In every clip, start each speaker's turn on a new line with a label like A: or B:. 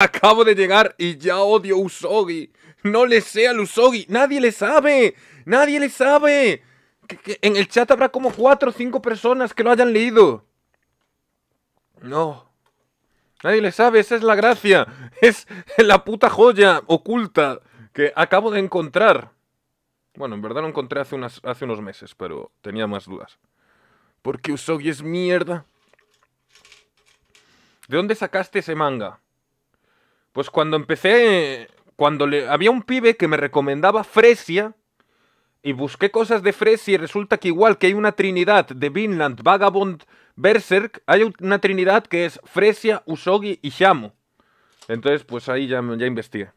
A: Acabo de llegar y ya odio Usogi. No le sé al Usogi. Nadie le sabe. Nadie le sabe. Que, en el chat habrá como 4 o 5 personas que lo hayan leído. No. Nadie le sabe. Esa es la gracia. Es la puta joya oculta que acabo de encontrar. Bueno, en verdad lo encontré hace, hace unos meses, pero tenía más dudas. Porque Usogi es mierda. ¿De dónde sacaste ese manga? Pues cuando empecé, cuando le, había un pibe que me recomendaba Fresia y busqué cosas de Fresia y resulta que igual que hay una trinidad de Vinland, Vagabond, Berserk, hay una trinidad que es Fresia, Usogi y Shamo. Entonces, pues ahí ya, ya investigué.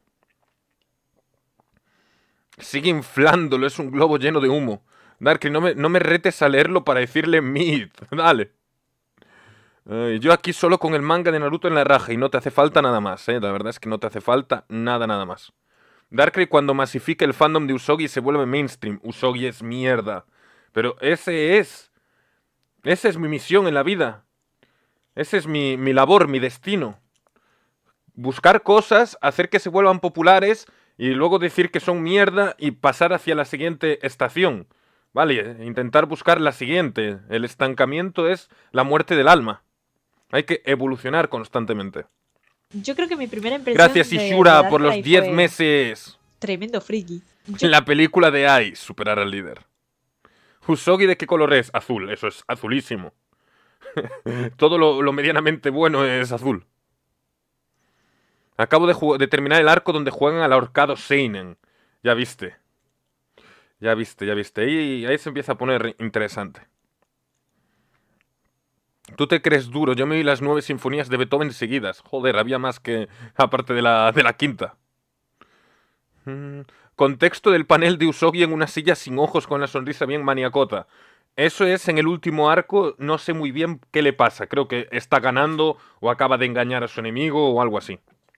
A: Sigue inflándolo, es un globo lleno de humo. Dark, no me, no me retes a leerlo para decirle myth. Dale yo aquí solo con el manga de Naruto en la raja y no te hace falta nada más, ¿eh? La verdad es que no te hace falta nada, nada más. Darkrai cuando masifica el fandom de Usogi se vuelve mainstream. Usogi es mierda. Pero ese es... Esa es mi misión en la vida. Ese es mi, mi labor, mi destino. Buscar cosas, hacer que se vuelvan populares y luego decir que son mierda y pasar hacia la siguiente estación. Vale, intentar buscar la siguiente. El estancamiento es la muerte del alma. Hay que evolucionar constantemente. Yo creo que mi primera impresión. Gracias, Ishura, por los 10 meses. Tremendo friki. En La película de Ai, superar al líder. Husogi, ¿de qué color es? Azul, eso es azulísimo. Todo lo, medianamente bueno es azul. Acabo de, de, terminar el arco donde juegan al ahorcado Seinen. Ya viste. Ya viste, ya viste. Y ahí se empieza a poner interesante. Tú te crees duro. Yo me vi las nueve sinfonías de Beethoven seguidas. Joder, había más que aparte de la, de la quinta. Mm, contexto del panel de Usogi en una silla sin ojos con la sonrisa bien maniacota. Eso es en el último arco. No sé muy bien qué le pasa. Creo que está ganando o acaba de engañar a su enemigo o algo así.